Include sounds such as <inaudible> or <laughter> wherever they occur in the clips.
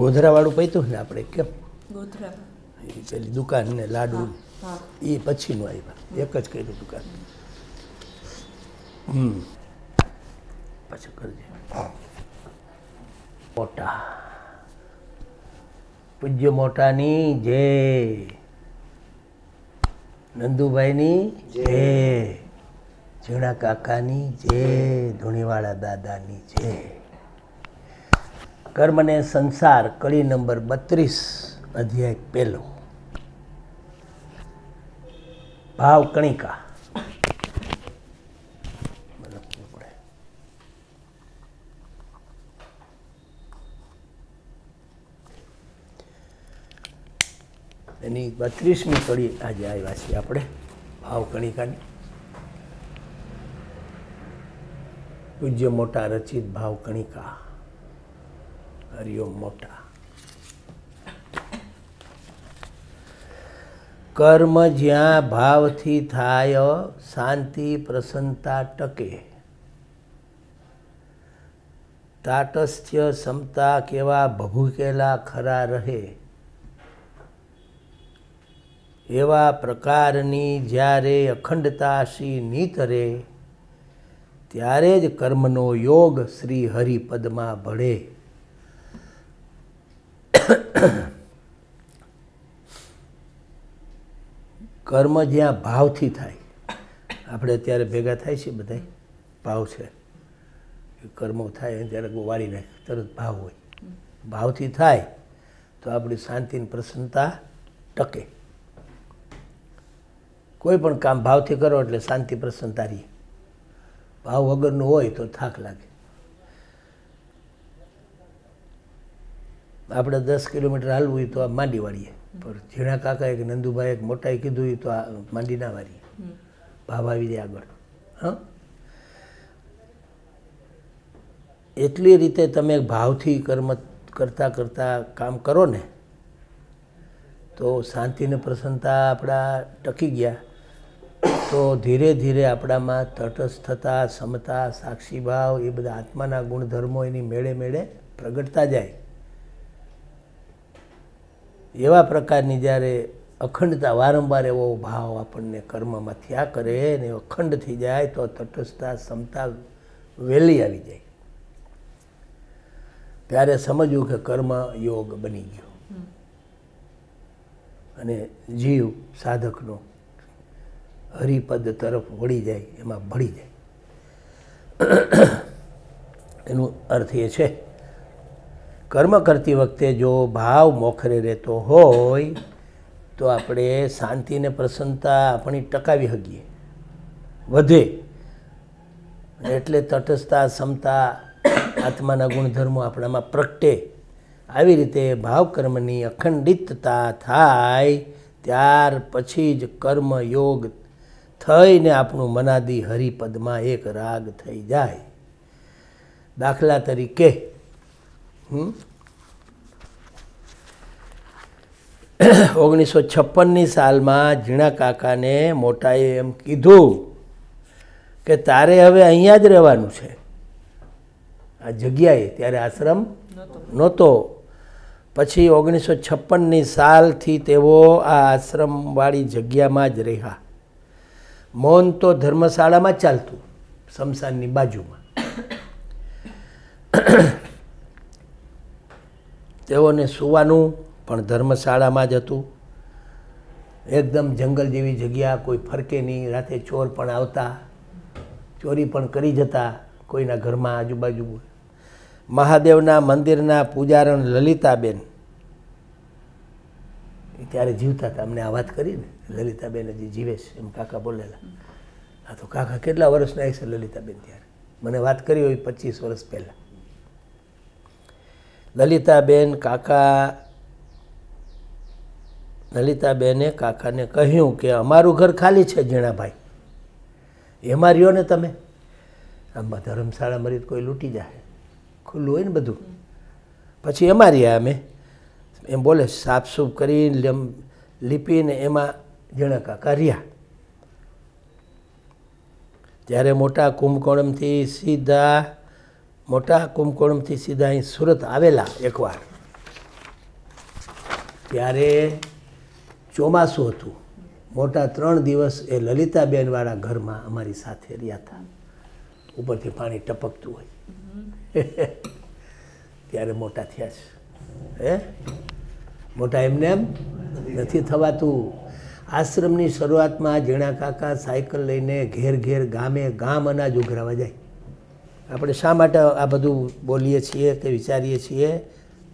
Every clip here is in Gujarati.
ગોધરાવાળું પૈતું ને આપણે કેમ પેલી દુકાન ને લાડુ એ પછીનું આવ્યા એક જ કર્યું દુકાન હમ કરજે મોટા પૂજ્ય મોટાની જય નંદુભાઈની જય ઝીણા કાકાની જે ધૂણીવાળા દાદાની જે કર્મને સંસાર કડી નંબર બત્રીસ અધ્યાય પહેલો ભાવ કણિકા એની બત્રીસમી કડી આજે આવ્યા છીએ આપણે ભાવ કણિકાની પૂજ્ય મોટા રચિત ભાવ કણિકા હરિઓમ મોટા કર્મ જ્યાં ભાવથી થાય શાંતિ પ્રસન્નતા ટકે તાટસ્થ્ય ક્ષમતા કેવા ભભૂકેલા ખરા રહે એવા પ્રકારની જ્યારે અખંડતાશી શ્રી નીતરે ત્યારે જ કર્મનો યોગ શ્રી હરિપદમાં ભળે કર્મ જ્યાં ભાવથી થાય આપણે અત્યારે ભેગા થાય છે બધા ભાવ છે કર્મો થાય ત્યારે ગોવાળી નાખે તરત ભાવ હોય ભાવથી થાય તો આપણી શાંતિની પ્રસન્નતા ટકે કોઈ પણ કામ ભાવથી કરો એટલે શાંતિ પ્રસન્નતા રહી ભાવ વગરનો હોય તો થાક લાગે આપણે દસ કિલોમીટર હાલવું હોય તો આ માંડી વાળીએ પણ ઝીણા કાકા એક નંદુભાઈ એક મોટાએ કીધું હોય તો આ માંડી ના વાળીએ ભાવ આવી જાય આગળ હા એટલી રીતે તમે ભાવથી કર્મ કરતાં કરતાં કામ કરો ને તો શાંતિને પ્રસન્નતા આપણા ટકી ગયા તો ધીરે ધીરે આપણામાં તટસ્થતા સમતા સાક્ષીભાવ એ બધા આત્માના ગુણધર્મો એની મેળે મેળે પ્રગટતા જાય એવા પ્રકારની જ્યારે અખંડતા વારંવાર એવો ભાવ આપણને કર્મમાં થયા કરે ને અખંડ થઈ જાય તો તટસ્થતા સમતા વહેલી આવી જાય ત્યારે સમજવું કે કર્મ યોગ બની ગયો અને જીવ સાધકનો હરિપદ તરફ વળી જાય એમાં ભળી જાય એનો અર્થ એ છે કર્મ કરતી વખતે જો ભાવ મોખરે રહેતો હોય તો આપણે શાંતિને પ્રસન્નતા આપણી ટકાવી શકીએ વધે એટલે તટસ્થતા ક્ષમતા આત્માના ગુણધર્મો આપણામાં પ્રગટે આવી રીતે ભાવકર્મની અખંડિતતા થાય ત્યાર પછી જ કર્મ યોગ થઈને આપણું મનાદી હરિપદમાં એક રાગ થઈ જાય દાખલા તરીકે ઓગણીસો છપ્પનની સાલમાં ઝીણા કાકાને મોટાએ એમ કીધું કે તારે હવે અહીંયા જ રહેવાનું છે આ જગ્યાએ ત્યારે આશ્રમ નહોતો પછી ઓગણીસો છપ્પનની સાલથી તેઓ આ આશ્રમવાળી જગ્યામાં જ રહ્યા મૌન તો ધર્મશાળામાં ચાલતું સમશાનની બાજુમાં તેઓને સુવાનું પણ ધર્મશાળામાં જ હતું એકદમ જંગલ જેવી જગ્યા કોઈ ફરકે નહીં રાતે ચોર પણ આવતા ચોરી પણ કરી જતા કોઈના ઘરમાં આજુબાજુ મહાદેવના મંદિરના પૂજારણ લલિતાબેન ત્યારે જીવતા હતા અમને આ વાત કરીને લલિતાબેન હજી જીવે છે એમ કાકા બોલેલા હા તો કાકા કેટલા વર્ષના હશે લલિતાબેન ત્યારે મને વાત કરી હોય પચીસ વર્ષ પહેલાં લલિતાબેન કાકા લલિતાબેને કાકાને કહ્યું કે અમારું ઘર ખાલી છે જીણાભાઈ એમાં રહ્યો ને તમે આમાં ધર્મશાળા મરી કોઈ લૂંટી જાય ખુલ્લું હોય ને બધું પછી એમાં રહ્યા અમે એમ બોલે સાફસૂફ કરી લીપીને એમાં જણકા કર્યા ત્યારે મોટા કુંભકોણમથી સીધા મોટા કુંભકોણમથી સીધા અહીં સુરત આવેલા એકવાર ત્યારે ચોમાસું હતું મોટા ત્રણ દિવસ એ લલિતાબેનવાળા ઘરમાં અમારી સાથે રહ્યા હતા ઉપરથી પાણી ટપકતું હોય <laughs> ત્યારે મોટા થયા છે હે મોટા એમને એમ નથી થવાતું આશ્રમની શરૂઆતમાં ઝીણા કાકા સાયકલ લઈને ઘેર ઘેર ગામે ગામ અનાજ ઉઘરાવા જાય આપણે શા માટે આ બધું બોલીએ છીએ કે વિચારીએ છીએ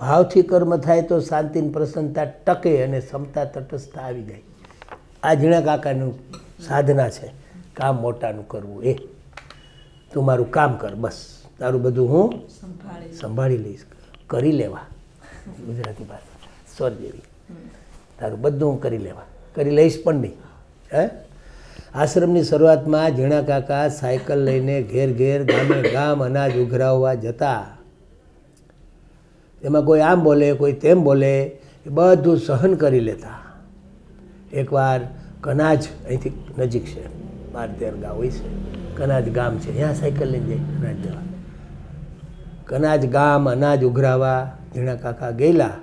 ભાવથી કર્મ થાય તો શાંતિની પ્રસન્નતા ટકે અને ક્ષમતા તટસ્થતા આવી જાય આ ઝીણા કાકાનું સાધના છે કામ મોટાનું કરવું એ તું મારું કામ કર બસ તારું બધું હું સંભાળી લઈશ કરી લેવા ગુજરાતી ભાષા સોરી દેવી તારું બધું હું કરી લેવા કરી લઈશ પણ નહીં હે આશ્રમની શરૂઆતમાં ઝીણા કાકા સાયકલ લઈને ઘેર ઘેર ગામે ગામ અનાજ ઉઘરાવવા જતા એમાં કોઈ આમ બોલે કોઈ તેમ બોલે એ બધું સહન કરી લેતા એકવાર કનાજ અહીંથી નજીક છે બાર તેર ગામ હોય છે કનાજ ગામ છે ત્યાં સાયકલ લઈને જાય કનાજ દેવા કનાજ ગામ અનાજ ઉઘરાવવા ઝીણા કાકા ગયેલા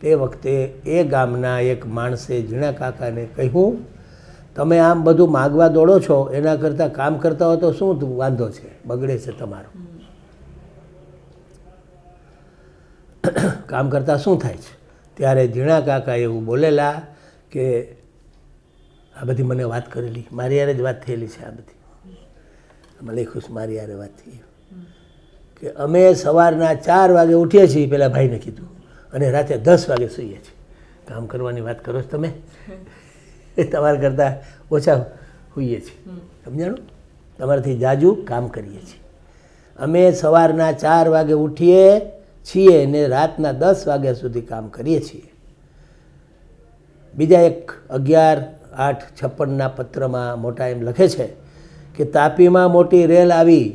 તે વખતે એ ગામના એક માણસે ઝીણા કાકાને કહ્યું તમે આમ બધું માગવા દોડો છો એના કરતાં કામ કરતા હો તો શું વાંધો છે બગડે છે તમારો કામ કરતાં શું થાય છે ત્યારે ઝીણા કાકા એવું બોલેલા કે આ બધી મને વાત કરેલી મારી યારે જ વાત થયેલી છે આ બધી આમાં લખ્યું મારી યારે વાત થઈ કે અમે સવારના ચાર વાગે ઉઠીએ છીએ પેલા ભાઈને કીધું અને રાતે દસ વાગે સૂઈએ છીએ કામ કરવાની વાત કરો છો તમે એ <laughs> તમારા કરતાં ઓછા હોઈએ છીએ સમજાણું તમારાથી જાજુ કામ કરીએ છીએ અમે સવારના ચાર વાગે ઉઠીએ છીએ ને રાતના દસ વાગ્યા સુધી કામ કરીએ છીએ બીજા એક અગિયાર આઠ છપ્પનના પત્રમાં મોટા એમ લખે છે કે તાપીમાં મોટી રેલ આવી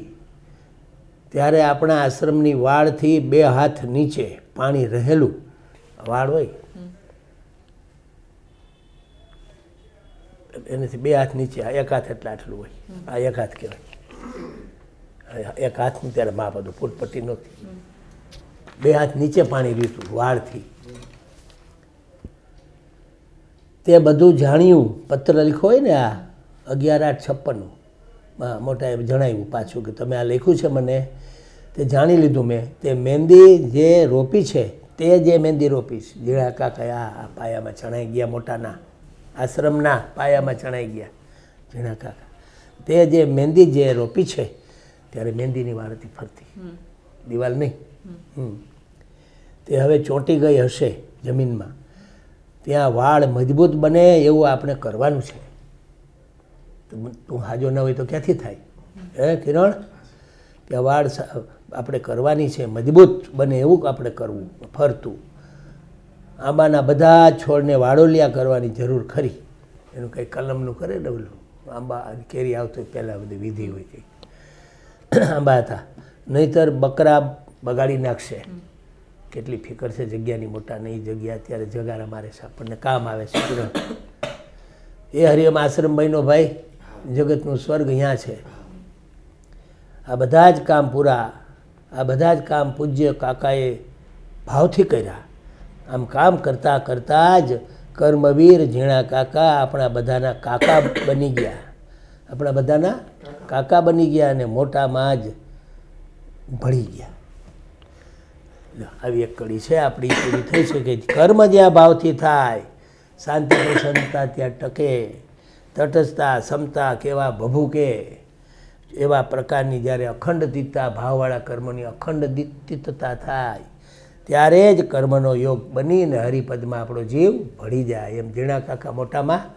ત્યારે આપણા આશ્રમની વાળથી બે હાથ નીચે પાણી રહેલું વાળ હોય એનાથી બે હાથ નીચે એક હાથ એટલે આટલું હોય આ એક હાથ કહેવાય એક હાથનું ત્યારે માપ હતું ફૂટપટ્ટી નહોતી બે હાથ નીચે પાણી લીધું વાળથી તે બધું જાણ્યું પત્ર લખ્યો હોય ને આ અગિયાર આઠ છપ્પનનું મોટા એ જણાવ્યું પાછું કે તમે આ લખ્યું છે મને તે જાણી લીધું મેં તે મહેંદી જે રોપી છે તે જે મહેંદી રોપી છે જીણાકા કયા આ પાયામાં ચણાઈ ગયા મોટાના આશ્રમના પાયામાં ચણાઈ ગયા જીણા તે જે મહેંદી જે રોપી છે ત્યારે મહેંદીની વાર હતી ફરતી દિવાલ નહીં તે હવે ચોંટી ગઈ હશે જમીનમાં ત્યાં વાળ મજબૂત બને એવું આપણે કરવાનું છે તું હાજો ન હોય તો ક્યાંથી થાય હે કિરણ કે વાળ આપણે કરવાની છે મજબૂત બને એવું આપણે કરવું ફરતું આંબાના બધા છોડને વાડોલિયા કરવાની જરૂર ખરી એનું કંઈ કલમનું કરે ને ઓલું આંબા કેરી આવતો પહેલાં બધી વિધિ હોય છે આંબા હતા નહીતર બકરા બગાડી નાખશે કેટલી ફિકર છે જગ્યાની મોટા નહીં જગ્યા અત્યારે જગારા મારે છે આપણને કામ આવે છે તુરંત એ હરિયમ આશ્રમ આશ્રમભાઈનો ભાઈ જગતનું સ્વર્ગ અહીંયા છે આ બધા જ કામ પૂરા આ બધા જ કામ પૂજ્ય કાકાએ ભાવથી કર્યા આમ કામ કરતાં કરતાં જ કર્મવીર ઝીણા કાકા આપણા બધાના કાકા બની ગયા આપણા બધાના કાકા બની ગયા અને મોટામાં જ ભળી ગયા આવી એક કડી છે આપણી પૂરી થઈ શકે કર્મ જ્યાં ભાવથી થાય શાંતિ પ્રસન્નતા ત્યાં ટકે તટસ્થતા ક્ષમતા કેવા ભભૂકે એવા પ્રકારની જ્યારે અખંડિતતા ભાવવાળા કર્મની અખંડિતતા થાય ત્યારે જ કર્મનો યોગ બનીને હરિપદમાં આપણો જીવ ભળી જાય એમ ઝીણા કાકા મોટામાં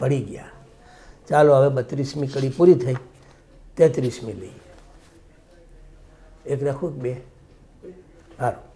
ભળી ગયા ચાલો હવે બત્રીસમી કડી પૂરી થઈ તેત્રીસમી લઈએ એક રાખું બે સારું